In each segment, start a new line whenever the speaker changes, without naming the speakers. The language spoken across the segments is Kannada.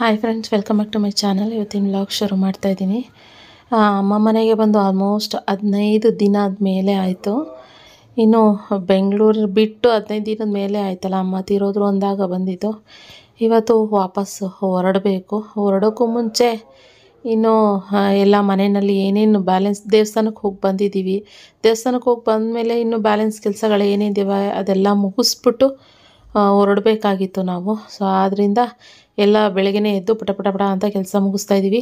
hi friends welcome back to my channel ಇವತ್ತಿನ ಬ್ಲಾಗ್ ಶುರು ಮಾಡ್ತಾ ಇದ್ದೀನಿ ಅಮ್ಮ ಮನೆಗೆ ಬಂದು ಆಲ್ಮೋಸ್ಟ್ ಹದಿನೈದು ದಿನ ಆದಮೇಲೆ ಆಯಿತು ಇನ್ನು ಬೆಂಗಳೂರು ಬಿಟ್ಟು ಹದಿನೈದು ದಿನದ ಮೇಲೆ ಆಯ್ತಲ್ಲ ಅಮ್ಮ ತಿರೋದ್ರು ಅಂದಾಗ ಬಂದಿತ್ತು ಇವತ್ತು ವಾಪಸ್ಸು ಹೊರಡಬೇಕು ಹೊರಡೋಕ್ಕೂ ಮುಂಚೆ ಇನ್ನು ಎಲ್ಲ ಮನೆಯಲ್ಲಿ ಏನೇನು ಬ್ಯಾಲೆನ್ಸ್ ದೇವಸ್ಥಾನಕ್ಕೆ ಹೋಗಿ ಬಂದಿದ್ದೀವಿ ದೇವಸ್ಥಾನಕ್ಕೆ ಹೋಗಿ ಮೇಲೆ ಇನ್ನು ಬ್ಯಾಲೆನ್ಸ್ ಕೆಲಸಗಳು ಏನೇನಿದೆ ಅದೆಲ್ಲ ಮುಗಿಸ್ಬಿಟ್ಟು ಹೊರಡಬೇಕಾಗಿತ್ತು ನಾವು ಸೊ ಆದ್ದರಿಂದ ಎಲ್ಲ ಬೆಳಗ್ಗೆ ಎದ್ದು ಪುಟ ಪುಟ ಪಟ ಅಂತ ಕೆಲಸ ಮುಗಿಸ್ತಾ ಇದ್ದೀವಿ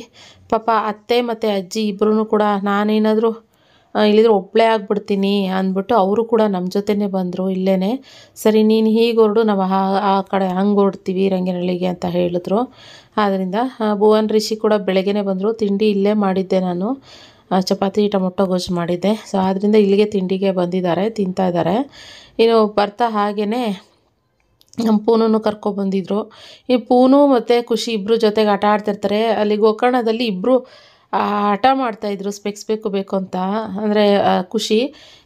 ಪಾಪ ಅತ್ತೆ ಮತ್ತು ಅಜ್ಜಿ ಇಬ್ಬರೂ ಕೂಡ ನಾನೇನಾದರೂ ಇಲ್ಲಿದ್ರೆ ಒಬ್ಬಳೇ ಆಗ್ಬಿಡ್ತೀನಿ ಅಂದ್ಬಿಟ್ಟು ಅವರು ಕೂಡ ನಮ್ಮ ಜೊತೆನೇ ಬಂದರು ಇಲ್ಲೇ ಸರಿ ನೀನು ಹೀಗೆ ಹೊರಡು ನಾವು ಆ ಕಡೆ ಹಂಗೆ ಹೊರಡ್ತೀವಿ ರಂಗನಹಳ್ಳಿಗೆ ಅಂತ ಹೇಳಿದ್ರು ಆದ್ದರಿಂದ ಭುವನ್ ರಿಷಿ ಕೂಡ ಬೆಳಗ್ಗೆನೇ ಬಂದರು ತಿಂಡಿ ಇಲ್ಲೇ ಮಾಡಿದ್ದೆ ನಾನು ಚಪಾತಿ ಟೊಮೊಟೊ ಗೊಜ್ಜು ಮಾಡಿದ್ದೆ ಸೊ ಆದ್ದರಿಂದ ಇಲ್ಲಿಗೆ ತಿಂಡಿಗೆ ಬಂದಿದ್ದಾರೆ ತಿಂತಾ ಇದ್ದಾರೆ ಇನ್ನು ಬರ್ತಾ ಹಾಗೆಯೇ ನಮ್ಮ ಪೂನೂ ಕರ್ಕೊಬಂದಿದ್ರು ಈ ಪೂನು ಮತ್ತು ಖುಷಿ ಇಬ್ಬರು ಜೊತೆಗೆ ಆಟ ಆಡ್ತಿರ್ತಾರೆ ಅಲ್ಲಿ ಗೋಕರ್ಣದಲ್ಲಿ ಇಬ್ಬರು ಆಟ ಮಾಡ್ತಾಯಿದ್ರು ಸ್ಪೆಕ್ಸ್ ಬೇಕು ಬೇಕು ಅಂತ ಅಂದರೆ ಖುಷಿ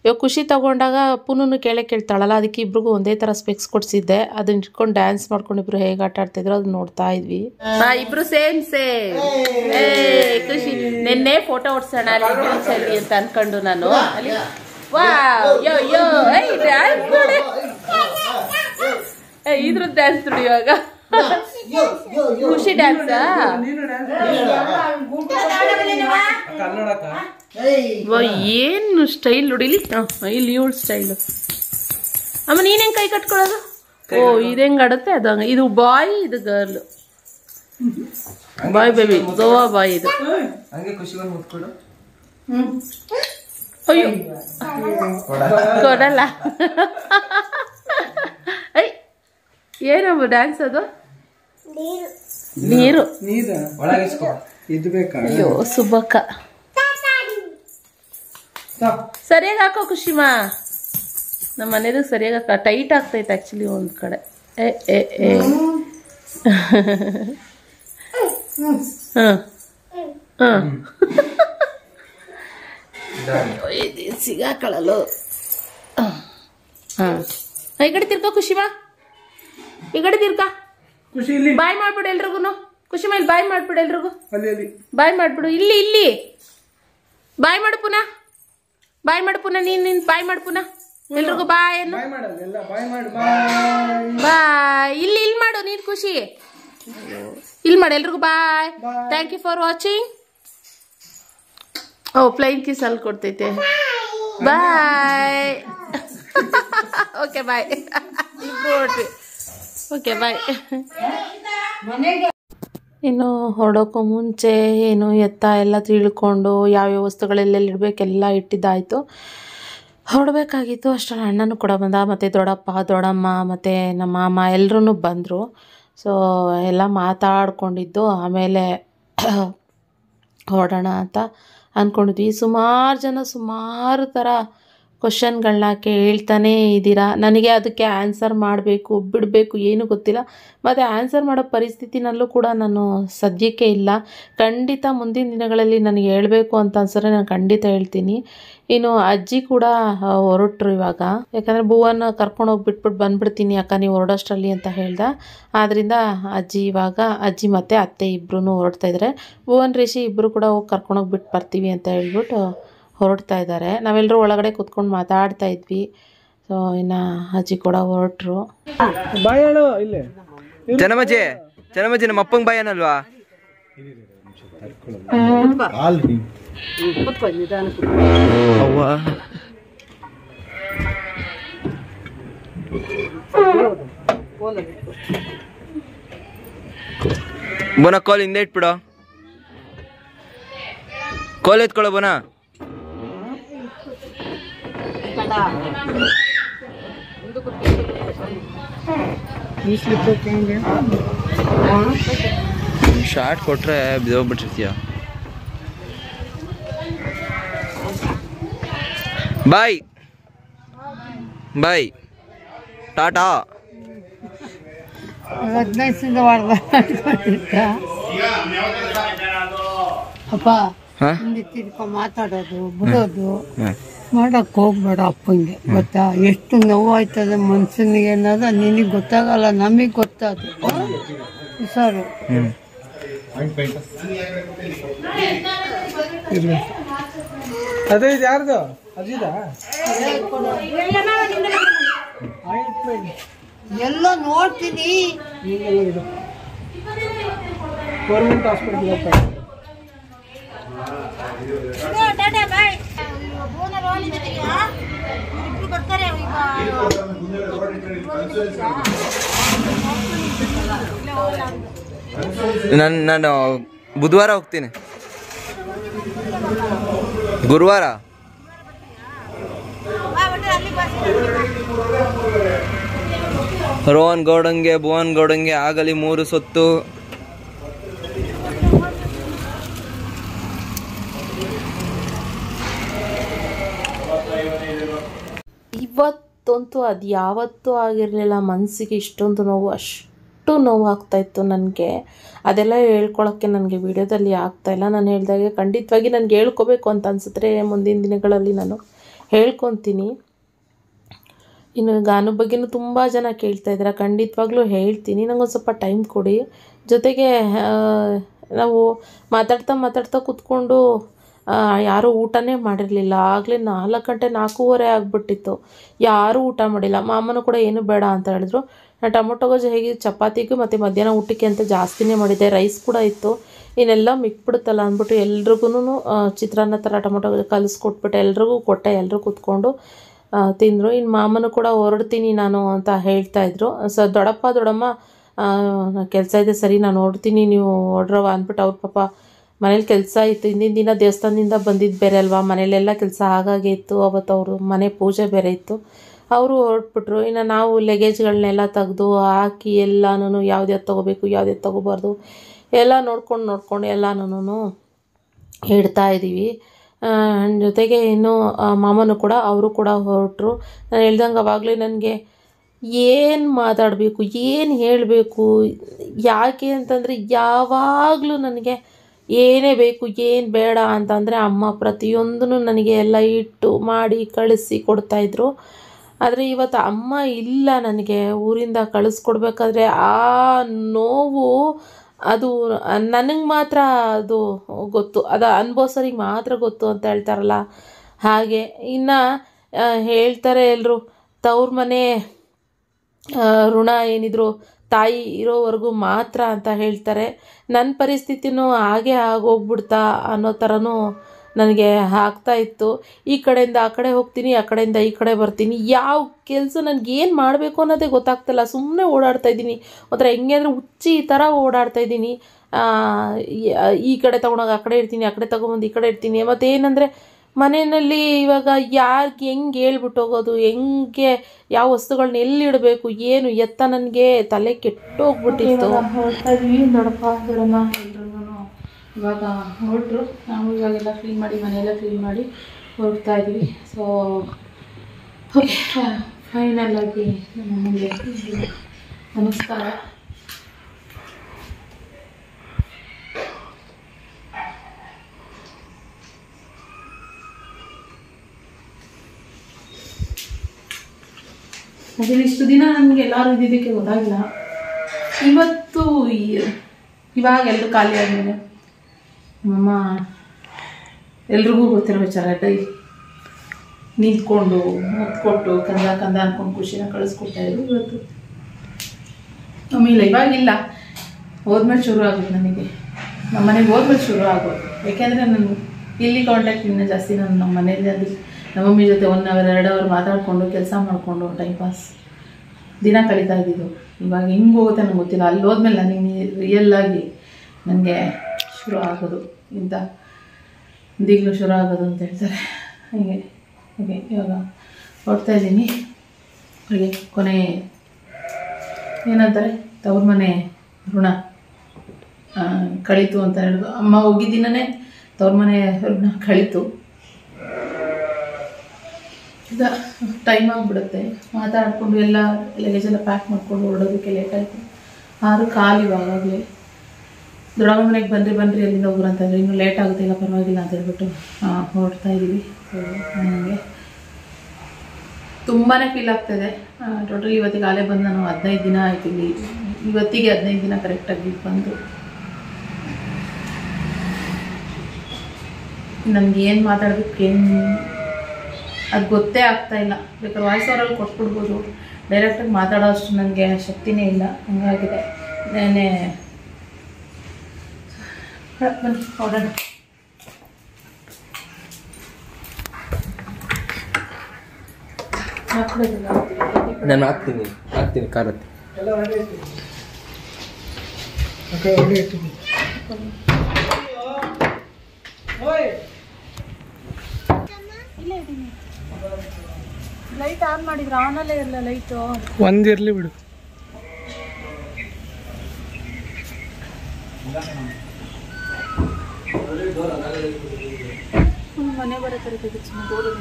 ಇವಾಗ ಖುಷಿ ತಗೊಂಡಾಗ ಪೂನೂ ಕೇಳೇ ಕೇಳ್ತಾಳಲ್ಲ ಅದಕ್ಕೆ ಇಬ್ರಿಗೂ ಒಂದೇ ಥರ ಸ್ಪೆಕ್ಸ್ ಕೊಡಿಸಿದ್ದೆ ಅದನ್ನ ಇಟ್ಕೊಂಡು ಡ್ಯಾನ್ಸ್ ಮಾಡ್ಕೊಂಡು ಇಬ್ರು ಹೇಗೆ ಆಟ ಆಡ್ತಾಯಿದ್ರು ಅದನ್ನ ನೋಡ್ತಾ ಇದ್ವಿ ಇಬ್ರು ಸೇಮ್ ಸೇಮ್ ಖುಷಿ ನಿನ್ನೆ ಫೋಟೋ ಓಡಿಸೋಣ ಅಲ್ಲಿ ಅಂತ ಅನ್ಕೊಂಡು ನಾನು ಇದ್ರದ್ದು ಡ್ಯಾನ್ಸ್ ನೋಡಿ ಇವಾಗ ಖುಷಿ ಡ್ಯಾನ್ಸ್ ಏನು ಸ್ಟೈಲ್ ನೋಡಿಲಿ ಇಲ್ಲಿ ಇವಳು ಸ್ಟೈಲು ಅಮ್ಮ ನೀನು ಹೆಂಗೆ ಕೈ ಕಟ್ಕೊಳ್ಳೋದು ಓ ಇದು ಹೆಂಗ್ ಆಡುತ್ತೆ ಅದು ಹಂಗ ಇದು ಬಾಯ್ ಇದು girl boy baby Goa boy ಇದು ಅಯ್ಯೋ ಕೊಡಲ್ಲ ಏನಮ್ಮ ಡ್ಯಾನ್ಸ್ ಅದು ನೀರು ಇದು ಅಯ್ಯೋ ಸುಬ್ಬಕ್ಕ ಸರಿಯಾಗಿ ಹಾಕೋ ಖುಷಿಮಾ ನಮ್ಮ ಮನೇದು ಸರಿಯಾಗಿ ಹಾಕ ಟೈಟ್ ಆಗ್ತೈತೆ ಆ್ಯಕ್ಚುಲಿ ಒಂದು ಕಡೆ ಏ ಏ ಏ ಸಿಗಾಕಳಲು ಹಾಂ ಈ ಕಡೆ ತಿರ್ಕೋ ಖುಷಿಮಾ ಈ ಕಡೆ ತಿರ್ಕ ಖುಷಿ ಬಾಯ್ ಮಾಡ್ಬಿಡು ಎಲ್ರಿಗೂ ಖುಷಿ ಮೇಲೆ ಬಾಯ್ ಮಾಡ್ಬಿಡು ಎಲ್ರಿಗೂ ಬಾಯ್ ಮಾಡ್ಬಿಡು ಇಲ್ಲಿ ಇಲ್ಲಿ ಬಾಯ್ ಮಾಡು ಪುನಃ ಬಾಯ್ ಮಾಡು ಪುನಃ ನೀನ್ ನಿನ್ನ ಬಾಯ್ ಮಾಡು ಪುನಃ ಎಲ್ರಿಗೂ ಬಾಯ್ ಏನು ಬಾಯ್ ಇಲ್ಲಿ ಇಲ್ಲಿ ಮಾಡು ನೀನ್ ಖುಷಿ ಇಲ್ಲಿ ಮಾಡು ಎಲ್ರಿಗೂ bye thank you for watching ಓ ಪ್ಲೈನ್ ಕಿಸ್ ಅಲ್ಲಿ ಕೊಡ್ತೈತೆ ಬಾಯ್ ಓಕೆ ಬಾಯ್ ಇಬ್ಬರು ಓಕೆ ಬಾಯ್ ಇನ್ನು ಹೊರಡೋಕ್ಕೂ ಮುಂಚೆ ಏನು ಎತ್ತ ಎಲ್ಲ ತಿಳ್ಕೊಂಡು ಯಾವ್ಯಾವ ವಸ್ತುಗಳೆಲ್ಲೆಲ್ಲಿ ಇಟ್ಟಿದ್ದಾಯಿತು ಹೊರಡಬೇಕಾಗಿತ್ತು ಅಷ್ಟರಲ್ಲಿ ಅಣ್ಣನೂ ಕೂಡ ಬಂದ ಮತ್ತು ದೊಡ್ಡಪ್ಪ ದೊಡ್ಡಮ್ಮ ಮತ್ತು ನಮ್ಮ ಮಾಮ ಎಲ್ಲರೂ ಬಂದರು ಸೊ ಎಲ್ಲ ಮಾತಾಡ್ಕೊಂಡಿದ್ದು ಆಮೇಲೆ ಹೊರಡೋಣ ಅಂತ ಅಂದ್ಕೊಂಡಿದ್ವಿ ಸುಮಾರು ಜನ ಸುಮಾರು ಥರ ಕ್ವಶನ್ಗಳನ್ನ ಕೇಳ್ತಾನೇ ಇದ್ದೀರಾ ನನಗೆ ಅದಕ್ಕೆ ಆನ್ಸರ್ ಮಾಡಬೇಕು ಬಿಡಬೇಕು ಏನೂ ಗೊತ್ತಿಲ್ಲ ಮತ್ತು ಆನ್ಸರ್ ಮಾಡೋ ಪರಿಸ್ಥಿತಿನಲ್ಲೂ ಕೂಡ ನಾನು ಸದ್ಯಕ್ಕೆ ಇಲ್ಲ ಖಂಡಿತ ಮುಂದಿನ ದಿನಗಳಲ್ಲಿ ನನಗೆ ಹೇಳಬೇಕು ಅಂತ ಅನ್ಸರೆ ನಾನು ಖಂಡಿತ ಹೇಳ್ತೀನಿ ಇನ್ನು ಅಜ್ಜಿ ಕೂಡ ಹೊರಟ್ರು ಇವಾಗ ಯಾಕಂದರೆ ಭೂವನ್ನು ಕರ್ಕೊಂಡು ಬಿಟ್ಬಿಟ್ಟು ಬಂದ್ಬಿಡ್ತೀನಿ ಅಕ್ಕ ನೀವು ಹೊರಡೋಷ್ಟರಲ್ಲಿ ಅಂತ ಹೇಳ್ದ ಆದ್ದರಿಂದ ಅಜ್ಜಿ ಇವಾಗ ಅಜ್ಜಿ ಮತ್ತು ಅತ್ತೆ ಇಬ್ಬರೂ ಹೊರಡ್ತಾಯಿದ್ದಾರೆ ಭುವನ್ ರಿಷಿ ಇಬ್ಬರು ಕೂಡ ಹೋಗಿ ಕರ್ಕೊಂಡೋಗ್ಬಿಟ್ಟು ಬರ್ತೀವಿ ಅಂತ ಹೇಳ್ಬಿಟ್ಟು ಹೊರಡ್ತಾ ಇದ್ದಾರೆ ನಾವೆಲ್ಲರೂ ಒಳಗಡೆ ಕೂತ್ಕೊಂಡು ಮಾತಾಡ್ತಾ ಇದ್ವಿ ಸೊ ಇನ್ನ ಅಜ್ಜಿ ಕೂಡ ಹೊರಟ್ರು ಜನಮಜೆ ಜನಮಜೆ ನಮ್ಮ ಬೋನ ಕಾಲ್ ಹಿಂದೆ ಇಟ್ಬಿಡ ಕಾಲ್ ಎತ್ಕೊಳ್ಳೋ ಬೋನಾ ಶಾರ್ಟ್ ಕೊಟ್ರೆ ಬಿದ್ದೋಗ್ಬಿಟ್ಟಿರ್ತೀಯ ಬಾಯ್ ಬಾಯ್ ಟಾಟಾ ಹದಿನೈದು ಅಪ್ಪ ಮಾತಾಡೋದು ಬಿಡೋದು ಮಾಡಕ್ಕೆ ಹೋಗ್ಬೇಡ ಅಪ್ಪಂಗೆ ಗೊತ್ತಾ ಎಷ್ಟು ನೋವಾಯ್ತದೆ ಮನ್ಸನಿಗೆ ಅನ್ನೋದು ನಿನಗೆ ಗೊತ್ತಾಗಲ್ಲ ನಮಗೆ ಗೊತ್ತಾದ ಸರ್ ಅದೇ ಯಾರ್ದು ಎಲ್ಲ ನೋಡ್ತೀನಿ ಗೌರ್ಮೆಂಟ್ ಹಾಸ್ಪಿಟಲ್ ನಾನು ನಾನು ಬುಧವಾರ ಹೋಗ್ತೀನಿ ಗುರುವಾರ ರೋಹನ್ ಗೌಡಂಗೆ ಭುವನ್ ಗೌಡಂಗೆ ಆಗಲಿ ಮೂರು ಸೊತ್ತು ಇವತ್ತಂತೂ ಅದು ಯಾವತ್ತೂ ಆಗಿರಲಿಲ್ಲ ಮನಸ್ಸಿಗೆ ಇಷ್ಟೊಂದು ನೋವು ಅಷ್ಟು ನೋವು ಆಗ್ತಾಯಿತ್ತು ನನಗೆ ಅದೆಲ್ಲ ಹೇಳ್ಕೊಳಕ್ಕೆ ನನಗೆ ವಿಡಿಯೋದಲ್ಲಿ ಆಗ್ತಾಯಿಲ್ಲ ನಾನು ಹೇಳಿದಾಗೆ ಖಂಡಿತವಾಗಿ ನನಗೆ ಹೇಳ್ಕೊಬೇಕು ಅಂತ ಅನಿಸಿದ್ರೆ ಮುಂದಿನ ದಿನಗಳಲ್ಲಿ ನಾನು ಹೇಳ್ಕೊತೀನಿ ಇನ್ನು ಗಾನದ ಬಗ್ಗೆನೂ ತುಂಬ ಜನ ಕೇಳ್ತಾ ಇದ್ದಾರೆ ಖಂಡಿತವಾಗ್ಲೂ ಹೇಳ್ತೀನಿ ನನಗೊಂದು ಸ್ವಲ್ಪ ಟೈಮ್ ಕೊಡಿ ಜೊತೆಗೆ ನಾವು ಮಾತಾಡ್ತಾ ಮಾತಾಡ್ತಾ ಕೂತ್ಕೊಂಡು ಯಾರೂ ಊಟನೇ ಮಾಡಿರಲಿಲ್ಲ ಆಗಲೇ ನಾಲ್ಕು ಗಂಟೆ ನಾಲ್ಕೂವರೆ ಆಗಿಬಿಟ್ಟಿತ್ತು ಯಾರೂ ಊಟ ಮಾಡಿಲ್ಲ ಮಾಮನೂ ಕೂಡ ಏನು ಬೇಡ ಅಂತ ಹೇಳಿದ್ರು ನಾನು ಟೊಮೊಟೊ ಗೊಜ್ಜು ಹೇಗೆ ಚಪಾತಿಗೂ ಮತ್ತು ಮಧ್ಯಾಹ್ನ ಊಟಕ್ಕೆ ಅಂತ ಜಾಸ್ತಿನೇ ಮಾಡಿದ್ದೆ ರೈಸ್ ಕೂಡ ಇತ್ತು ಇನ್ನೆಲ್ಲ ಮಿಕ್ಬಿಡುತ್ತಲ್ಲ ಅಂದ್ಬಿಟ್ಟು ಎಲ್ರಿಗೂ ಚಿತ್ರಾನ್ನ ಥರ ಟೊಮೊಟೊ ಗೊಜ್ಜು ಕಲಿಸ್ಕೊಟ್ಬಿಟ್ಟು ಎಲ್ರಿಗೂ ಕೊಟ್ಟೆ ಎಲ್ಲರೂ ಕೂತ್ಕೊಂಡು ತಿಂದರು ಇನ್ನು ಮಾಮನು ಕೂಡ ಹೊರಡ್ತೀನಿ ನಾನು ಅಂತ ಹೇಳ್ತಾಯಿದ್ರು ಸೊ ದೊಡಪ್ಪ ದೊಡ್ಡಮ್ಮ ಕೆಲಸ ಇದೆ ಸರಿ ನಾನು ಹೊರಡ್ತೀನಿ ನೀವು ಹೊಡ್ರವ ಅಂದ್ಬಿಟ್ಟು ಅವ್ರ ಪಾಪ ಮನೇಲಿ ಕೆಲಸ ಇತ್ತು ಹಿಂದಿನ ದಿನ ದೇವಸ್ಥಾನದಿಂದ ಬಂದಿದ್ದು ಬೇರೆ ಅಲ್ವಾ ಮನೇಲೆಲ್ಲ ಕೆಲಸ ಹಾಗಾಗೆ ಇತ್ತು ಅವತ್ತು ಅವರು ಮನೆ ಪೂಜೆ ಬೇರೆ ಇತ್ತು ಅವರು ಹೊರಟ್ಬಿಟ್ರು ಇನ್ನು ನಾವು ಲಗೇಜ್ಗಳನ್ನೆಲ್ಲ ತೆಗೆದು ಹಾಕಿ ಎಲ್ಲನೂ ಯಾವ್ದು ತೊಗೋಬೇಕು ಯಾವ್ದು ತೊಗೋಬಾರ್ದು ಎಲ್ಲ ನೋಡ್ಕೊಂಡು ನೋಡ್ಕೊಂಡು ಎಲ್ಲನೂ ಇಡ್ತಾ ಇದ್ದೀವಿ ಜೊತೆಗೆ ಇನ್ನು ಮಾಮನೂ ಕೂಡ ಅವರು ಕೂಡ ಹೊರಟರು ನಾನು ಹೇಳ್ದಂಗೆ ಅವಾಗಲೇ ನನಗೆ ಏನು ಮಾತಾಡಬೇಕು ಏನು ಹೇಳಬೇಕು ಯಾಕೆ ಅಂತಂದರೆ ಯಾವಾಗಲೂ ನನಗೆ ಏನೇ ಬೇಕು ಏನು ಬೇಡ ಅಂತಂದರೆ ಅಮ್ಮ ಪ್ರತಿಯೊಂದನ್ನು ನನಗೆ ಎಲ್ಲ ಇಟ್ಟು ಮಾಡಿ ಕಳಿಸಿ ಕೊಡ್ತಾಯಿದ್ರು ಆದರೆ ಇವತ್ತು ಅಮ್ಮ ಇಲ್ಲ ನನಗೆ ಊರಿಂದ ಕಳಿಸ್ಕೊಡ್ಬೇಕಾದ್ರೆ ಆ ನೋವು ಅದು ನನಗೆ ಮಾತ್ರ ಅದು ಗೊತ್ತು ಅದು ಅನುಭವಿಸೋರಿಗೆ ಮಾತ್ರ ಗೊತ್ತು ಅಂತ ಹೇಳ್ತಾರಲ್ಲ ಹಾಗೆ ಇನ್ನು ಹೇಳ್ತಾರೆ ಎಲ್ಲರೂ ತವ್ರ ಮನೆ ಋಣ ಏನಿದ್ರು ತಾಯಿ ಇರೋವರೆಗೂ ಮಾತ್ರ ಅಂತ ಹೇಳ್ತಾರೆ ನನ್ನ ಪರಿಸ್ಥಿತಿನೂ ಹಾಗೆ ಆಗೋಗ್ಬಿಡ್ತಾ ಅನ್ನೋ ಥರನೂ ನನಗೆ ಆಗ್ತಾ ಇತ್ತು ಈ ಕಡೆಯಿಂದ ಆ ಕಡೆ ಹೋಗ್ತೀನಿ ಆ ಕಡೆಯಿಂದ ಈ ಕಡೆ ಬರ್ತೀನಿ ಯಾವ ಕೆಲಸ ನನಗೆ ಏನು ಮಾಡಬೇಕು ಅನ್ನೋದೇ ಗೊತ್ತಾಗ್ತಿಲ್ಲ ಸುಮ್ಮನೆ ಓಡಾಡ್ತಾ ಇದ್ದೀನಿ ಒಂಥರ ಹೆಂಗೆ ಅಂದರೆ ಹುಚ್ಚಿ ಈ ಥರ ಓಡಾಡ್ತಾ ಇದ್ದೀನಿ ಈ ಕಡೆ ತೊಗೊಂಡೋಗಿ ಆ ಕಡೆ ಇರ್ತೀನಿ ಆ ಕಡೆ ತೊಗೊಂಬಂದು ಈ ಕಡೆ ಇರ್ತೀನಿ ಮತ್ತು ಏನಂದರೆ ಮನೆಯಲ್ಲಿ ಇವಾಗ ಯಾರಿಗೆ ಹೆಂಗೆ ಹೇಳ್ಬಿಟ್ಟು ಹೋಗೋದು ಹೆಂಗೆ ಯಾವ ವಸ್ತುಗಳನ್ನ ಎಲ್ಲಿಡಬೇಕು ಏನು ಎತ್ತ ನನಗೆ ತಲೆ ಕೆಟ್ಟೋಗ್ಬಿಟ್ಟಿತ್ತು ಹೋಗ್ಬಿಟ್ಟಿತ್ತು ಇವಾಗ ಹೊರಟ್ರು ನಾವು ಇವಾಗೆಲ್ಲ ಕ್ಲೀನ್ ಮಾಡಿ ಮನೆಯೆಲ್ಲ ಕ್ಲೀನ್ ಮಾಡಿ ಹೊರಡ್ತಾ ಇದ್ವಿ ಸೊ ಫೈನಲ್ ಆಗಿ ನಮ್ಮ ನಮಸ್ಕಾರ ಅದರಲ್ಲಿ ಇಷ್ಟು ದಿನ ನನಗೆ ಎಲ್ಲರೂ ಇದ್ದಿದ್ದಕ್ಕೆ ಗೊತ್ತಾಗಿಲ್ಲ ಇವತ್ತು ಇವಾಗ ಎಲ್ಲರೂ ಖಾಲಿ ಆದಮೇಲೆ ನಮ್ಮಮ್ಮ ಎಲ್ರಿಗೂ ಗೊತ್ತಿರೋ ವಿಚಾರ ಡೈ ನಿಂತ್ಕೊಂಡು ಮುತ್ಕೊಟ್ಟು ಕಂದ ಕಂದ ಅಂದ್ಕೊಂಡು ಖುಷಿನ ಇದ್ರು ಇವತ್ತು ನಮ್ಮಿ ಇಲ್ಲ ಇವಾಗಿಲ್ಲ ಹೋದ್ಮೇಲೆ ಶುರು ಆಗೋದು ನನಗೆ ನಮ್ಮ ಮನೆಗೆ ಹೋದ್ಮೇಲೆ ಶುರು ಆಗೋದು ಯಾಕೆಂದರೆ ನಾನು ಇಲ್ಲಿ ಕಾಂಟ್ಯಾಕ್ಟ್ ಇನ್ನೂ ಜಾಸ್ತಿ ನಾನು ನಮ್ಮ ಮನೆಯಲ್ಲಿ ಅದು ನಮ್ಮಮ್ಮಿ ಜೊತೆ ಒನ್ ಅವರ್ ಎರಡು ಅವರ್ ಮಾತಾಡಿಕೊಂಡು ಕೆಲಸ ಮಾಡಿಕೊಂಡು ಟೈಮ್ ಪಾಸ್ ದಿನ ಕಳೀತಾ ಇದ್ದಿದ್ದು ಇವಾಗ ಹಿಂಗೆ ಹೋಗುತ್ತೆ ನನಗೆ ಗೊತ್ತಿಲ್ಲ ಅಲ್ಲಿ ಹೋದ್ಮೇಲೆ ನನಗೆ ರಿಯಲ್ಲಾಗಿ ನನಗೆ ಶುರು ಆಗೋದು ಇಂಥ ದಿಗ್ಲು ಶುರು ಆಗೋದು ಅಂತ ಹೇಳ್ತಾರೆ ಹಾಗೆ ಹಾಗೆ ಇವಾಗ ಇದ್ದೀನಿ ಹಾಗೆ ಕೊನೆ ಏನಂತಾರೆ ತವ್ರ ಮನೆ ಋಣ ಕಳೀತು ಅಂತ ಹೇಳೋದು ಅಮ್ಮ ಹೋಗಿದ್ದಿನೇ ತವ್ರ ಮನೆ ಋಣ ಕಳೀತು ಟೈಮ್ ಆಗಿಬಿಡುತ್ತೆ ಮಾತಾಡಿಕೊಂಡು ಎಲ್ಲ ಲಗೇಜ್ ಎಲ್ಲ ಪ್ಯಾಕ್ ಮಾಡಿಕೊಂಡು ಓಡೋದಕ್ಕೆ ಲೇಟ್ ಆಯಿತು ಆರು ಕಾಲು ಇವಾಗಲೇ ದೊಡ್ಡ ಮನೆಗೆ ಬಂದ್ರಿ ಬನ್ನಿರಿ ಅಲ್ಲಿಂದ ಒಬ್ಬರು ಅಂತಂದರೆ ಇನ್ನೂ ಲೇಟ್ ಇಲ್ಲ ಪರವಾಗಿಲ್ಲ ಅಂತ ಹೇಳ್ಬಿಟ್ಟು ಹೊರಡ್ತಾ ಇದ್ದೀವಿ ನನಗೆ ತುಂಬಾ ಫೀಲ್ ಆಗ್ತಿದೆ ಟೋಟಲಿ ಇವತ್ತಿಗೆ ಆಲೇ ಬಂದು ನಾನು ಹದಿನೈದು ದಿನ ಆಯ್ತು ಇಲ್ಲಿ ಇವತ್ತಿಗೆ ಹದಿನೈದು ದಿನ ಕರೆಕ್ಟಾಗಿ ಬಂದು ನನಗೆ ಏನು ಮಾತಾಡಬೇಕು ಏನು ಅದು ಗೊತ್ತೇ ಆಗ್ತಾ ಇಲ್ಲ ಬೇಕಾದ್ರೆ ವಾಯ್ಸ್ ಅವರಲ್ಲಿ ಕೊಟ್ಬಿಡ್ಬೋದು ಡೈರೆಕ್ಟಾಗಿ ಮಾತಾಡೋ ಅಷ್ಟು ನನಗೆ ಶಕ್ತಿನೇ ಇಲ್ಲ ಹಂಗಾಗಿದೆ ನಾನೇ ನಾನು ಹಾಕ್ತೀನಿ ಹಾಕ್ತೀನಿ ಇಲ್ಲ ಇಲ್ಲೇ ಲೈಟ್ ಆನ್ ಮಾಡಿದ್ರ ಆನಲ್ಲೇ ಇರಲ್ಲ ಲೈಟು ಒಂದಿರಲಿ ಬಿಡು ಮನೆ ಬರೋ ತರಕಾರಿ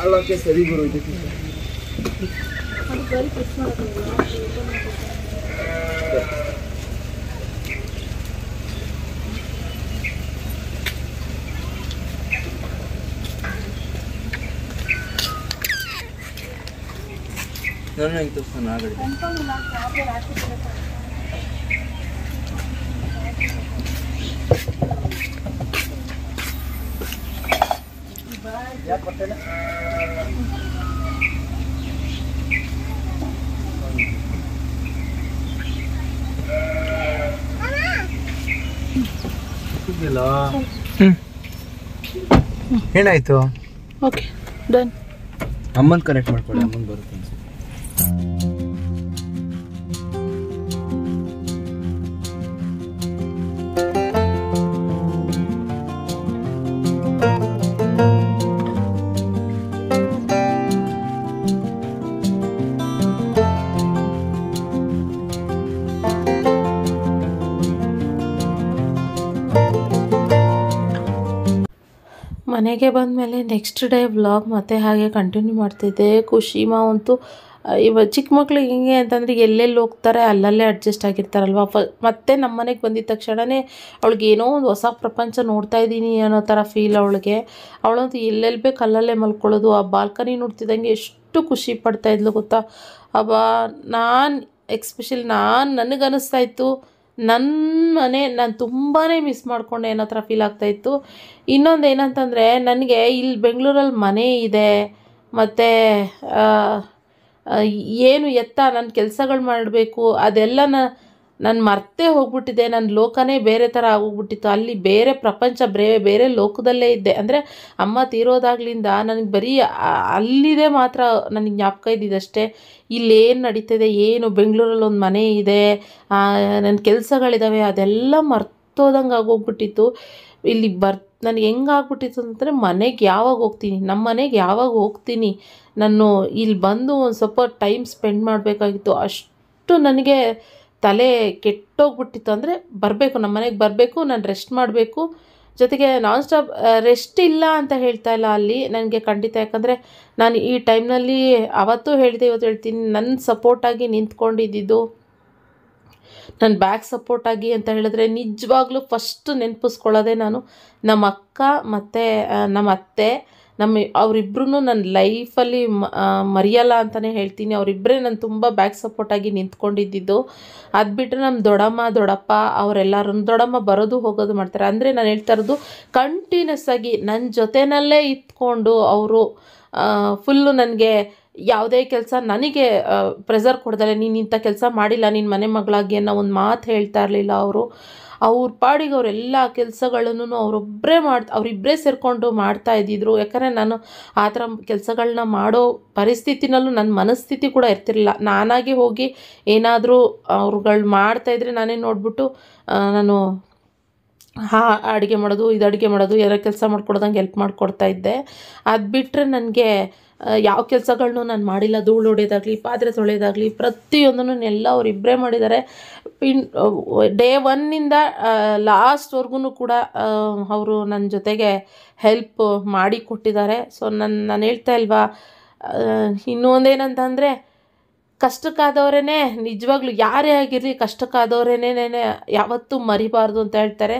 अल्लाह के सभी गुरु जी की नहीं तो सुना ಏನಾಯ್ತು ಓಕೆ ಡನ್ ಅಮ್ಮನ್ ಕನೆಕ್ಟ್ ಮಾಡ್ಕೊಳ್ಳಿ ಅಮ್ಮನ್ ಬರುತ್ತೆ ಮನೆಗೆ ಬಂದಮೇಲೆ ನೆಕ್ಸ್ಟ್ ಡೇ ವ್ಲಾಗ್ ಮತ್ತೆ ಹಾಗೆ ಕಂಟಿನ್ಯೂ ಮಾಡ್ತಿದ್ದೆ ಖುಷಿಮಾ ಅಂತೂ ಇವ ಚಿಕ್ಕ ಮಕ್ಳಿಗೆ ಹಿಂಗೆ ಅಂತಂದರೆ ಎಲ್ಲೆಲ್ಲಿ ಹೋಗ್ತಾರೆ ಅಲ್ಲಲ್ಲೇ ಅಡ್ಜಸ್ಟ್ ಆಗಿರ್ತಾರಲ್ವ ಫ ಮತ್ತೆ ನಮ್ಮ ಮನೆಗೆ ಬಂದಿದ್ದ ತಕ್ಷಣವೇ ಅವಳಿಗೆ ಏನೋ ಒಂದು ಹೊಸ ಪ್ರಪಂಚ ನೋಡ್ತಾ ಇದ್ದೀನಿ ಅನ್ನೋ ಥರ ಫೀಲ್ ಅವಳಿಗೆ ಅವಳಂತೂ ಎಲ್ಲೆಲ್ಲಿ ಬೇಕು ಅಲ್ಲಲ್ಲೇ ಮಲ್ಕೊಳ್ಳೋದು ಆ ಬಾಲ್ಕನಿ ನೋಡ್ತಿದ್ದಂಗೆ ಎಷ್ಟು ಖುಷಿ ಪಡ್ತಾಯಿದ್ಲು ಗೊತ್ತಾ ಅಬ್ಬಾ ನಾನು ಎಕ್ಸ್ಪೆಷಲಿ ನಾನು ನನಗನ್ನಿಸ್ತಾ ಇತ್ತು ನನ್ನ ಮನೆ ನಾನು ತುಂಬಾ ಮಿಸ್ ಮಾಡ್ಕೊಂಡೆ ಏನೋ ಥರ ಫೀಲ್ ಇತ್ತು ಇನ್ನೊಂದು ಏನಂತಂದರೆ ನನಗೆ ಇಲ್ಲಿ ಬೆಂಗಳೂರಲ್ಲಿ ಮನೆ ಇದೆ ಮತ್ತು ಏನು ಎತ್ತ ನನ್ನ ಕೆಲಸಗಳು ಮಾಡಬೇಕು ಅದೆಲ್ಲ ನ ನಾನು ಮರ್ತೇ ಹೋಗ್ಬಿಟ್ಟಿದೆ ನನ್ನ ಲೋಕನೇ ಬೇರೆ ಥರ ಆಗೋಗ್ಬಿಟ್ಟಿತ್ತು ಅಲ್ಲಿ ಬೇರೆ ಪ್ರಪಂಚ ಬೇರೆ ಬೇರೆ ಲೋಕದಲ್ಲೇ ಇದ್ದೆ ಅಂದರೆ ಅಮ್ಮ ತೀರೋದಾಗ್ಲಿಂದ ನನಗೆ ಬರೀ ಅಲ್ಲಿದೆ ಮಾತ್ರ ನನಗೆ ಜ್ಞಾಪಕ ಇದ್ದಿದ್ದಷ್ಟೇ ಇಲ್ಲೇನು ನಡೀತಿದೆ ಏನು ಬೆಂಗಳೂರಲ್ಲಿ ಒಂದು ಮನೆ ಇದೆ ನನ್ನ ಕೆಲಸಗಳಿದ್ದಾವೆ ಅದೆಲ್ಲ ಮರ್ತೋದಂಗೆ ಆಗೋಗ್ಬಿಟ್ಟಿತ್ತು ಇಲ್ಲಿ ಬರ್ ನನಗೆ ಆಗ್ಬಿಟ್ಟಿತ್ತು ಅಂತಂದರೆ ಮನೆಗೆ ಯಾವಾಗ ಹೋಗ್ತೀನಿ ನಮ್ಮ ಮನೆಗೆ ಯಾವಾಗ ಹೋಗ್ತೀನಿ ನಾನು ಇಲ್ಲಿ ಬಂದು ಒಂದು ಸ್ವಲ್ಪ ಟೈಮ್ ಸ್ಪೆಂಡ್ ಮಾಡಬೇಕಾಗಿತ್ತು ಅಷ್ಟು ನನಗೆ ತಲೆ ಕೆಟ್ಟೋಗ್ಬಿಟ್ಟಿತ್ತು ಅಂದರೆ ಬರಬೇಕು ನಮ್ಮ ಮನೆಗೆ ಬರಬೇಕು ನಾನು ರೆಸ್ಟ್ ಮಾಡಬೇಕು ಜೊತೆಗೆ ನಾನ್ ಸ್ಟಾಪ್ ರೆಸ್ಟ್ ಇಲ್ಲ ಅಂತ ಹೇಳ್ತಾ ಇಲ್ಲ ಅಲ್ಲಿ ನನಗೆ ಖಂಡಿತ ಯಾಕಂದರೆ ನಾನು ಈ ಟೈಮ್ನಲ್ಲಿ ಅವತ್ತು ಹೇಳಿದೆ ಇವತ್ತು ಹೇಳ್ತೀನಿ ನನ್ನ ಸಪೋರ್ಟಾಗಿ ನಿಂತ್ಕೊಂಡಿದ್ದು ನನ್ನ ಬ್ಯಾಕ್ ಸಪೋರ್ಟಾಗಿ ಅಂತ ಹೇಳಿದ್ರೆ ನಿಜವಾಗ್ಲೂ ಫಸ್ಟ್ ನೆನಪಿಸ್ಕೊಳ್ಳೋದೆ ನಾನು ನಮ್ಮ ಅಕ್ಕ ಮತ್ತು ನಮ್ಮ ಅತ್ತೆ ನಮ್ಮ ಅವರಿಬ್ರೂ ನನ್ನ ಲೈಫಲ್ಲಿ ಮರೆಯಲ್ಲ ಅಂತಲೇ ಹೇಳ್ತೀನಿ ಅವರಿಬ್ಬರೇ ನಾನು ತುಂಬ ಬ್ಯಾಕ್ ಸಪೋರ್ಟಾಗಿ ನಿಂತ್ಕೊಂಡಿದ್ದು ಅದು ಬಿಟ್ಟರೆ ನಮ್ಮ ದೊಡ್ಡಮ್ಮ ದೊಡ್ಡಪ್ಪ ಅವರೆಲ್ಲರೂ ದೊಡ್ಡಮ್ಮ ಬರೋದು ಹೋಗೋದು ಮಾಡ್ತಾರೆ ಅಂದರೆ ನಾನು ಹೇಳ್ತಾ ಇರೋದು ಕಂಟಿನ್ಯೂಸ್ ಆಗಿ ನನ್ನ ಜೊತೆಯಲ್ಲೇ ಇತ್ಕೊಂಡು ಅವರು ಫುಲ್ಲು ನನಗೆ ಯಾವುದೇ ಕೆಲಸ ನನಗೆ ಪ್ರೆಸರ್ ಕೊಡ್ದಲೆ ನೀನು ಇಂಥ ಕೆಲಸ ಮಾಡಿಲ್ಲ ನಿನ್ನ ಮನೆ ಮಗಳಾಗಿ ಅನ್ನೋ ಒಂದು ಮಾತು ಹೇಳ್ತಾ ಇರಲಿಲ್ಲ ಅವರು ಅವ್ರ ಪಾಡಿಗೆ ಅವರೆಲ್ಲ ಕೆಲಸಗಳನ್ನೂ ಅವರೊಬ್ಬರೇ ಮಾಡ್ತಾ ಅವರಿಬ್ಬರೇ ಸೇರಿಕೊಂಡು ಮಾಡ್ತಾ ಇದ್ದಿದ್ರು ಯಾಕಂದರೆ ನಾನು ಆ ಥರ ಕೆಲಸಗಳನ್ನ ಮಾಡೋ ಪರಿಸ್ಥಿತಿನಲ್ಲೂ ನನ್ನ ಮನಸ್ಥಿತಿ ಕೂಡ ಇರ್ತಿರಲಿಲ್ಲ ನಾನಾಗೆ ಹೋಗಿ ಏನಾದರೂ ಅವ್ರುಗಳು ಮಾಡ್ತಾಯಿದ್ರೆ ನಾನೇ ನೋಡಿಬಿಟ್ಟು ನಾನು ಹಾ ಅಡುಗೆ ಮಾಡೋದು ಇದು ಅಡುಗೆ ಮಾಡೋದು ಯಾರೋ ಕೆಲಸ ಮಾಡ್ಕೊಡೋದಂಗೆ ಹೆಲ್ಪ್ ಮಾಡಿಕೊಡ್ತಾ ಇದ್ದೆ ಅದು ಬಿಟ್ಟರೆ ನನಗೆ ಯಾವ ಕೆಲಸಗಳನ್ನೂ ನಾನು ಮಾಡಿಲ್ಲ ಧೂಳು ಹೊಡೆಯೋದಾಗಲಿ ಪಾತ್ರೆ ತೊಳೆಯೋದಾಗಲಿ ಪ್ರತಿಯೊಂದನ್ನು ಎಲ್ಲ ಇಬ್ಬರೇ ಮಾಡಿದ್ದಾರೆ ಪಿನ್ ಡೇ ಒನ್ನಿಂದ ಲಾಸ್ಟ್ವರೆಗೂ ಕೂಡ ಅವರು ನನ್ನ ಜೊತೆಗೆ ಹೆಲ್ಪ್ ಮಾಡಿ ಕೊಟ್ಟಿದ್ದಾರೆ ಸೊ ನನ್ನ ನಾನು ಹೇಳ್ತಾ ಇಲ್ವಾ ಇನ್ನೂ ಒಂದೇನಂತಂದರೆ ನಿಜವಾಗ್ಲೂ ಯಾರೇ ಆಗಿರಲಿ ಕಷ್ಟಕ್ಕಾದವರೇನೇ ಯಾವತ್ತೂ ಮರಿಬಾರ್ದು ಅಂತ ಹೇಳ್ತಾರೆ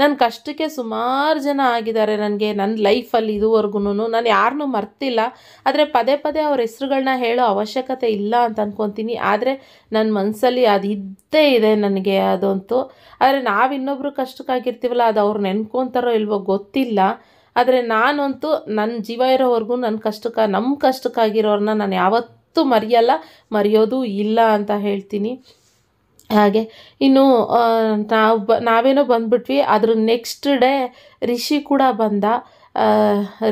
ನನ್ನ ಕಷ್ಟಕ್ಕೆ ಸುಮಾರು ಜನ ಆಗಿದ್ದಾರೆ ನನಗೆ ನನ್ನ ಲೈಫಲ್ಲಿ ಇದುವರೆಗೂ ನಾನು ಯಾರನ್ನೂ ಮರ್ತಿಲ್ಲ ಆದರೆ ಪದೇ ಪದೇ ಅವ್ರ ಹೆಸ್ರುಗಳನ್ನ ಹೇಳೋ ಅವಶ್ಯಕತೆ ಇಲ್ಲ ಅಂತ ಅಂದ್ಕೊತೀನಿ ಆದರೆ ನನ್ನ ಮನಸ್ಸಲ್ಲಿ ಅದು ಇದ್ದೇ ಇದೆ ನನಗೆ ಅದಂತೂ ಆದರೆ ನಾವು ಇನ್ನೊಬ್ರು ಕಷ್ಟಕ್ಕಾಗಿರ್ತೀವಲ್ಲ ಅದು ಅವ್ರು ನೆನ್ಕೊತಾರೋ ಇಲ್ವೋ ಗೊತ್ತಿಲ್ಲ ಆದರೆ ನಾನಂತೂ ನನ್ನ ಜೀವ ಇರೋವರೆಗೂ ನನ್ನ ಕಷ್ಟಕ್ಕೆ ನಮ್ಮ ಕಷ್ಟಕ್ಕಾಗಿರೋರನ್ನ ನಾನು ಯಾವತ್ತೂ ಮರೆಯಲ್ಲ ಮರೆಯೋದು ಇಲ್ಲ ಅಂತ ಹೇಳ್ತೀನಿ ಹಾಗೆ ಇನ್ನು ನಾವು ಬ ನಾವೇನೋ ಬಂದ್ಬಿಟ್ವಿ ಅದ್ರ ನೆಕ್ಸ್ಟ್ ಡೇ ರಿಷಿ ಕೂಡ ಬಂದ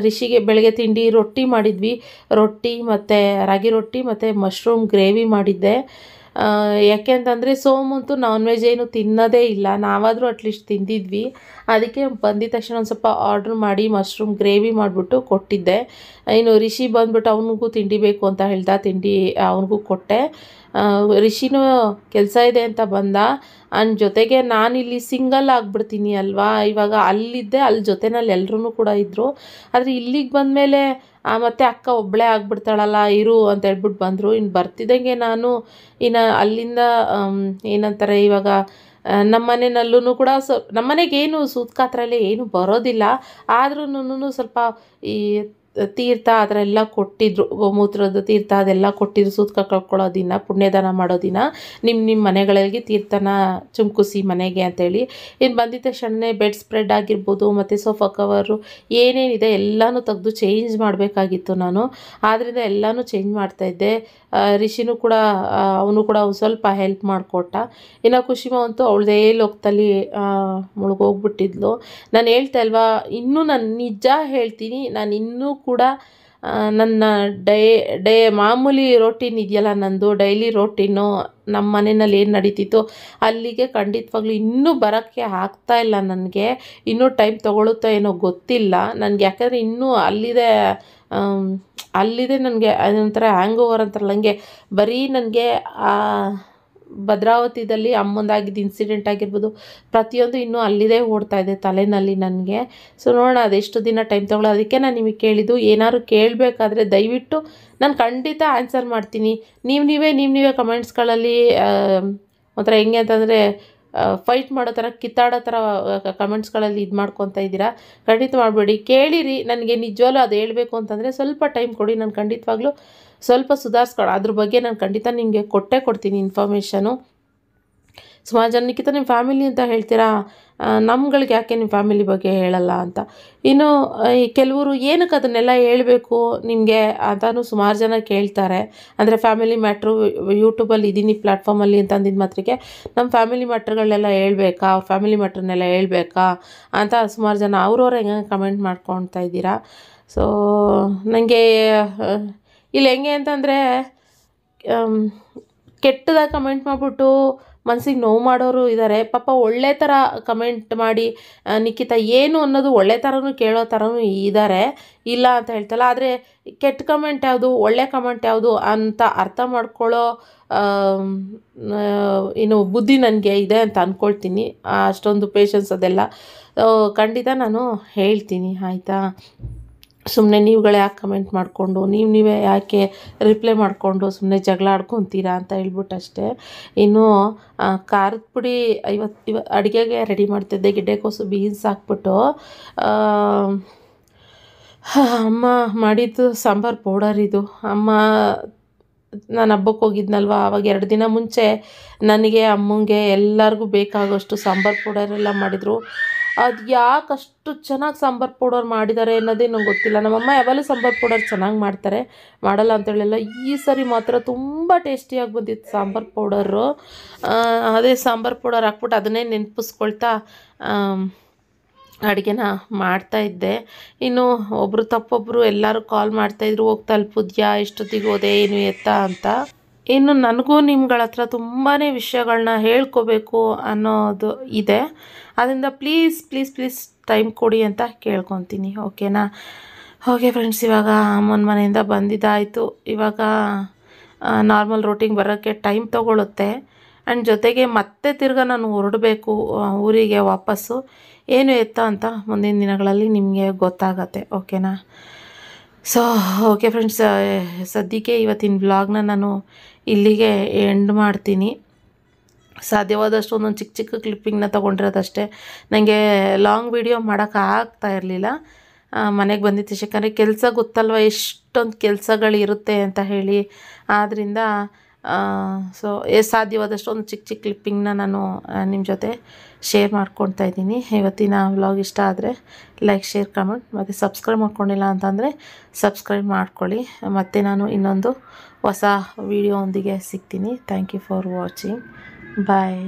ರಿಷಿಗೆ ಬೆಳಗ್ಗೆ ತಿಂಡಿ ರೊಟ್ಟಿ ಮಾಡಿದ್ವಿ ರೊಟ್ಟಿ ಮತ್ತು ರಾಗಿ ರೊಟ್ಟಿ ಮತ್ತು ಮಶ್ರೂಮ್ ಗ್ರೇವಿ ಮಾಡಿದ್ದೆ ಯಾಕೆ ಅಂತಂದರೆ ಸೋಮಂತೂ ನಾನ್ ವೆಜ್ ಏನು ತಿನ್ನೋದೇ ಇಲ್ಲ ನಾವಾದರೂ ಅಟ್ಲೀಸ್ಟ್ ತಿಂದಿದ್ವಿ ಅದಕ್ಕೆ ಬಂದಿದ ತಕ್ಷಣ ಒಂದು ಸ್ವಲ್ಪ ಆರ್ಡ್ರ್ ಮಾಡಿ ಮಶ್ರೂಮ್ ಗ್ರೇವಿ ಮಾಡಿಬಿಟ್ಟು ಕೊಟ್ಟಿದ್ದೆ ಇನ್ನು ರಿಷಿ ಬಂದ್ಬಿಟ್ಟು ಅವನಿಗೂ ತಿಂಡಿ ಬೇಕು ಅಂತ ಹೇಳ್ದ ತಿಂಡಿ ಅವನಿಗೂ ಕೊಟ್ಟೆ ರಿಷಿನೂ ಕೆಲಸ ಇದೆ ಅಂತ ಬಂದ ಅನ್ ಜೊತೆಗೆ ನಾನಿಲ್ಲಿ ಸಿಂಗಲ್ ಆಗಿಬಿಡ್ತೀನಿ ಅಲ್ವಾ ಇವಾಗ ಅಲ್ಲಿದ್ದೆ ಅಲ್ಲಿ ಜೊತೆನಲ್ಲಿ ಎಲ್ಲರೂ ಕೂಡ ಇದ್ದರು ಆದರೆ ಇಲ್ಲಿಗೆ ಬಂದಮೇಲೆ ಮತ್ತೆ ಅಕ್ಕ ಒಬ್ಬಳೇ ಆಗ್ಬಿಡ್ತಾಳಲ್ಲ ಇರು ಅಂತ ಹೇಳ್ಬಿಟ್ಟು ಬಂದರು ಇನ್ನು ಬರ್ತಿದ್ದಂಗೆ ನಾನು ಇನ್ನು ಅಲ್ಲಿಂದ ಏನಂತಾರೆ ಇವಾಗ ನಮ್ಮ ಮನೆಯಲ್ಲೂ ಕೂಡ ಸ್ವಲ್ಪ ನಮ್ಮನೆಗೇನು ಸೂತ್ಕಾತ್ರಲ್ಲಿ ಏನು ಬರೋದಿಲ್ಲ ಆದ್ರೂನು ಸ್ವಲ್ಪ ಈ ತೀರ್ಥ ಆ ಥರ ಎಲ್ಲ ಕೊಟ್ಟಿದ್ದರು ಗೋಮೂತ್ರದ ತೀರ್ಥ ಅದೆಲ್ಲ ಕೊಟ್ಟಿದ್ರು ಸೂತ್ಕ ಕಳ್ಕೊಳ್ಳೋ ದಿನ ಪುಣ್ಯದಾನ ಮಾಡೋ ದಿನ ನಿಮ್ಮ ನಿಮ್ಮ ಮನೆಗಳಲ್ಲಿ ತೀರ್ಥನ ಚುಮ್ಕುಸಿ ಮನೆಗೆ ಅಂತೇಳಿ ಇನ್ನು ಬಂದಿದ್ದ ತಕ್ಷಣ ಬೆಡ್ ಸ್ಪ್ರೆಡ್ ಆಗಿರ್ಬೋದು ಮತ್ತು ಸೋಫಾ ಕವರು ಏನೇನಿದೆ ಎಲ್ಲನೂ ತೆಗೆದು ಚೇಂಜ್ ಮಾಡಬೇಕಾಗಿತ್ತು ನಾನು ಆದ್ದರಿಂದ ಎಲ್ಲನೂ ಚೇಂಜ್ ಮಾಡ್ತಾಯಿದ್ದೆ ರಿಷಿನೂ ಕೂಡ ಅವನು ಕೂಡ ಸ್ವಲ್ಪ ಹೆಲ್ಪ್ ಮಾಡಿಕೊಟ್ಟ ಇನ್ನು ಖುಷಿಮ ಅಂತೂ ಅವಳದೇ ಲೋಕದಲ್ಲಿ ಮುಳುಗೋಗ್ಬಿಟ್ಟಿದ್ಲು ನಾನು ಹೇಳ್ತಾ ಇಲ್ವಾ ಇನ್ನೂ ನಾನು ನಿಜ ಹೇಳ್ತೀನಿ ನಾನು ಇನ್ನೂ ಕೂಡ ನನ್ನ ಡೈ ಡೈ ಮಾಮೂಲಿ ರೋಟೀನ್ ಇದೆಯಲ್ಲ ನಂದು ಡೈಲಿ ರೋಟೀನು ನಮ್ಮ ಮನೆಯಲ್ಲಿ ಏನು ನಡೀತಿತ್ತು ಅಲ್ಲಿಗೆ ಖಂಡಿತವಾಗ್ಲೂ ಇನ್ನೂ ಬರೋಕ್ಕೆ ಆಗ್ತಾ ಇಲ್ಲ ನನಗೆ ಇನ್ನೂ ಟೈಮ್ ತೊಗೊಳುತ್ತೋ ಏನೋ ಗೊತ್ತಿಲ್ಲ ನನಗೆ ಯಾಕಂದರೆ ಇನ್ನೂ ಅಲ್ಲಿದೆ ಅಲ್ಲಿದೆ ನನಗೆ ಅದೊಂಥರ ಹ್ಯಾಂಗ್ ಓವರ್ ಅಂತಾರಲ್ಲ ಹಂಗೆ ಬರೀ ನನಗೆ ಭದ್ರಾವತಿದಲ್ಲಿ ಅಮ್ಮಂದಾಗಿದ್ದ ಇನ್ಸಿಡೆಂಟ್ ಆಗಿರ್ಬೋದು ಪ್ರತಿಯೊಂದು ಇನ್ನೂ ಅಲ್ಲಿದೆ ಇದೆ ತಲೆನಲ್ಲಿ ನನಗೆ ಸೊ ನೋಡೋಣ ಅದೆಷ್ಟು ದಿನ ಟೈಮ್ ತೊಗೊಳ್ಳೋ ಅದಕ್ಕೆ ನಾನು ನಿಮಗೆ ಕೇಳಿದ್ದು ಏನಾದರೂ ಕೇಳಬೇಕಾದ್ರೆ ದಯವಿಟ್ಟು ನಾನು ಖಂಡಿತ ಆನ್ಸರ್ ಮಾಡ್ತೀನಿ ನೀವು ನೀವೇ ನೀವು ನೀವೇ ಕಮೆಂಟ್ಸ್ಗಳಲ್ಲಿ ಒಂಥರ ಹೆಂಗೆ ಅಂತಂದರೆ ಫೈಟ್ ಮಾಡೋ ಥರ ಕಿತ್ತಾಡೋ ಥರ ಕಮೆಂಟ್ಸ್ಗಳಲ್ಲಿ ಇದು ಮಾಡ್ಕೊತಾ ಇದ್ದೀರಾ ಖಂಡಿತ ಮಾಡಬೇಡಿ ಕೇಳಿರಿ ನನಗೆ ನಿಜವಲ್ಲೂ ಅದು ಹೇಳಬೇಕು ಅಂತಂದರೆ ಸ್ವಲ್ಪ ಟೈಮ್ ಕೊಡಿ ನಾನು ಖಂಡಿತವಾಗ್ಲೂ ಸ್ವಲ್ಪ ಸುಧಾರಿಸ್ಕೊಳ್ಳೋ ಅದ್ರ ಬಗ್ಗೆ ನಾನು ಖಂಡಿತ ನಿಮಗೆ ಕೊಟ್ಟೇ ಕೊಡ್ತೀನಿ ಇನ್ಫಾರ್ಮೇಷನು ಸುಮಾರು ಜನಕ್ಕಿಂತ ನಿಮ್ಮ ಫ್ಯಾಮಿಲಿ ಅಂತ ಹೇಳ್ತೀರಾ ನಮ್ಗಳಿಗೆ ಯಾಕೆ ನಿಮ್ಮ ಫ್ಯಾಮಿಲಿ ಬಗ್ಗೆ ಹೇಳಲ್ಲ ಅಂತ ಇನ್ನು ಕೆಲವರು ಏನಕ್ಕೆ ಅದನ್ನೆಲ್ಲ ಹೇಳಬೇಕು ನಿಮಗೆ ಅಂತಲೂ ಸುಮಾರು ಜನ ಕೇಳ್ತಾರೆ ಅಂದರೆ ಫ್ಯಾಮಿಲಿ ಮ್ಯಾಟ್ರು ಯೂಟ್ಯೂಬಲ್ಲಿ ಇದ್ದೀನಿ ಪ್ಲ್ಯಾಟ್ಫಾರ್ಮಲ್ಲಿ ಅಂತ ಅಂದಿದ್ದ ಮಾತ್ರಕ್ಕೆ ನಮ್ಮ ಫ್ಯಾಮಿಲಿ ಮ್ಯಾಟ್ರ್ಗಳನ್ನೆಲ್ಲ ಹೇಳ್ಬೇಕಾ ಅವ್ರ ಫ್ಯಾಮಿಲಿ ಮ್ಯಾಟ್ರನ್ನೆಲ್ಲ ಹೇಳ್ಬೇಕಾ ಅಂತ ಸುಮಾರು ಜನ ಅವ್ರವ್ರು ಹೆಂಗೆ ಕಮೆಂಟ್ ಮಾಡ್ಕೊಳ್ತಾ ಇದ್ದೀರಾ ಸೊ ನನಗೆ ಇಲ್ಲಿ ಹೆಂಗೆ ಅಂತಂದರೆ ಕೆಟ್ಟದಾಗ ಕಮೆಂಟ್ ಮಾಡಿಬಿಟ್ಟು ಮನ್ಸಿಗೆ ನೋವು ಮಾಡೋರು ಇದ್ದಾರೆ ಪಾಪ ಒಳ್ಳೆ ಥರ ಕಮೆಂಟ್ ಮಾಡಿ ನಿಖಿತ ಏನು ಅನ್ನೋದು ಒಳ್ಳೆ ಥರನೂ ಕೇಳೋ ಥರನೂ ಇದ್ದಾರೆ ಇಲ್ಲ ಅಂತ ಹೇಳ್ತಲ್ಲ ಆದರೆ ಕೆಟ್ಟ ಕಮೆಂಟ್ ಯಾವುದು ಒಳ್ಳೆ ಕಮೆಂಟ್ ಯಾವುದು ಅಂತ ಅರ್ಥ ಮಾಡ್ಕೊಳ್ಳೋ ಏನು ಬುದ್ಧಿ ನನಗೆ ಇದೆ ಅಂತ ಅಂದ್ಕೊಳ್ತೀನಿ ಅಷ್ಟೊಂದು ಪೇಷನ್ಸ್ ಅದೆಲ್ಲ ಖಂಡಿತ ನಾನು ಹೇಳ್ತೀನಿ ಆಯಿತಾ ಸುಮ್ಮನೆ ನೀವುಗಳೇ ಯಾಕೆ ಕಮೆಂಟ್ ಮಾಡಿಕೊಂಡು ನೀವು ನೀವೇ ಯಾಕೆ ರಿಪ್ಲೈ ಮಾಡಿಕೊಂಡು ಸುಮ್ಮನೆ ಜಗಳ ಆಡ್ಕೊತೀರಾ ಅಂತ ಹೇಳ್ಬಿಟ್ಟು ಅಷ್ಟೇ ಇನ್ನು ಖಾರದ ಪುಡಿ ಇವತ್ತು ಇವ ಅಡುಗೆಗೆ ರೆಡಿ ಮಾಡ್ತಿದ್ದೆ ಗಿಡ್ಡೆಕೋಸು ಬೀನ್ಸ್ ಹಾಕ್ಬಿಟ್ಟು ಅಮ್ಮ ಮಾಡಿದ್ದು ಸಾಂಬಾರು ಪೌಡರ್ ಇದು ಅಮ್ಮ ನಾನು ಹಬ್ಬಕ್ಕೆ ಹೋಗಿದ್ನಲ್ವ ಆವಾಗ ಎರಡು ದಿನ ಮುಂಚೆ ನನಗೆ ಅಮ್ಮಂಗೆ ಎಲ್ಲರಿಗೂ ಬೇಕಾಗೋಷ್ಟು ಸಾಂಬಾರು ಪೌಡರೆಲ್ಲ ಮಾಡಿದರು ಅದು ಯಾಕೆ ಅಷ್ಟು ಚೆನ್ನಾಗಿ ಸಾಂಬಾರು ಪೌಡರ್ ಮಾಡಿದ್ದಾರೆ ಅನ್ನೋದೇ ನಂಗೆ ಗೊತ್ತಿಲ್ಲ ನಮ್ಮಮ್ಮ ಯಾವಾಗಲೂ ಸಾಂಬಾರು ಪೌಡರ್ ಚೆನ್ನಾಗಿ ಮಾಡ್ತಾರೆ ಮಾಡಲ್ಲ ಅಂತೇಳಲ್ಲ ಈ ಸರಿ ಮಾತ್ರ ತುಂಬ ಟೇಸ್ಟಿಯಾಗಿ ಬಂದಿತ್ತು ಸಾಂಬಾರು ಪೌಡರು ಅದೇ ಸಾಂಬಾರು ಪೌಡರ್ ಹಾಕ್ಬಿಟ್ಟು ಅದನ್ನೇ ನೆನಪಿಸ್ಕೊಳ್ತಾ ಅಡುಗೆನ ಇದ್ದೆ ಇನ್ನು ಒಬ್ಬರು ತಪ್ಪೊಬ್ಬರು ಎಲ್ಲರೂ ಕಾಲ್ ಮಾಡ್ತಾಯಿದ್ರು ಹೋಗಿ ತಲುಪಿದ್ಯಾ ಎಷ್ಟೊತ್ತಿಗೆ ಹೋದೆ ಏನು ಎತ್ತ ಅಂತ ಇನ್ನು ನನಗೂ ನಿಮ್ಗಳ ಹತ್ರ ತುಂಬಾ ವಿಷಯಗಳನ್ನ ಹೇಳ್ಕೋಬೇಕು ಅನ್ನೋದು ಇದೆ ಅದರಿಂದ ಪ್ಲೀಸ್ ಪ್ಲೀಸ್ ಪ್ಲೀಸ್ ಟೈಮ್ ಕೊಡಿ ಅಂತ ಕೇಳ್ಕೊತೀನಿ ಓಕೆನಾ ಓಕೆ ಫ್ರೆಂಡ್ಸ್ ಇವಾಗ ಅಮ್ಮನ ಮನೆಯಿಂದ ಬಂದಿದ್ದಾಯಿತು ಇವಾಗ ನಾರ್ಮಲ್ ರೋಟಿಂಗ್ ಬರೋಕ್ಕೆ ಟೈಮ್ ತೊಗೊಳುತ್ತೆ ಆ್ಯಂಡ್ ಜೊತೆಗೆ ಮತ್ತೆ ತಿರ್ಗ ನಾನು ಹೊರಡಬೇಕು ಊರಿಗೆ ವಾಪಸ್ಸು ಏನು ಎತ್ತ ಅಂತ ಮುಂದಿನ ದಿನಗಳಲ್ಲಿ ನಿಮಗೆ ಗೊತ್ತಾಗತ್ತೆ ಓಕೆನಾ ಸೊ ಓಕೆ ಫ್ರೆಂಡ್ಸ್ ಸದ್ಯಕ್ಕೆ ಇವತ್ತಿನ ವ್ಲಾಗ್ನ ನಾನು ಇಲ್ಲಿಗೆ ಎಂಡ್ ಮಾಡ್ತೀನಿ ಸಾಧ್ಯವಾದಷ್ಟು ಒಂದೊಂದು ಚಿಕ್ಕ ಚಿಕ್ಕ ಕ್ಲಿಪ್ಪಿಂಗ್ನ ತೊಗೊಂಡಿರೋದಷ್ಟೇ ನನಗೆ ಲಾಂಗ್ ವಿಡಿಯೋ ಮಾಡೋಕ್ಕಾಗ್ತಾ ಇರಲಿಲ್ಲ ಮನೆಗೆ ಬಂದಿತ್ತು ಯಾಕಂದರೆ ಕೆಲಸ ಗೊತ್ತಲ್ವ ಎಷ್ಟೊಂದು ಕೆಲಸಗಳಿರುತ್ತೆ ಅಂತ ಹೇಳಿ ಆದ್ದರಿಂದ ಸೊ ಸಾಧ್ಯವಾದಷ್ಟು ಒಂದು ಚಿಕ್ಕ ಚಿಕ್ಕ ಕ್ಲಿಪ್ಪಿಂಗ್ನ ನಾನು ನಿಮ್ಮ ಜೊತೆ ಶೇರ್ ಮಾಡ್ಕೊಳ್ತಾ ಇದ್ದೀನಿ ಇವತ್ತಿನ ವ್ಲಾಗ್ ಇಷ್ಟ ಆದರೆ ಲೈಕ್ ಶೇರ್ ಕಮೆಂಟ್ ಮತ್ತು ಸಬ್ಸ್ಕ್ರೈಬ್ ಮಾಡ್ಕೊಂಡಿಲ್ಲ ಅಂತಂದರೆ ಸಬ್ಸ್ಕ್ರೈಬ್ ಮಾಡ್ಕೊಳ್ಳಿ ಮತ್ತು ನಾನು ಇನ್ನೊಂದು ಹೊಸ ವಿಡಿಯೋ ಒಂದಿಗೆ ಸಿಗ್ತೀನಿ thank you for watching bye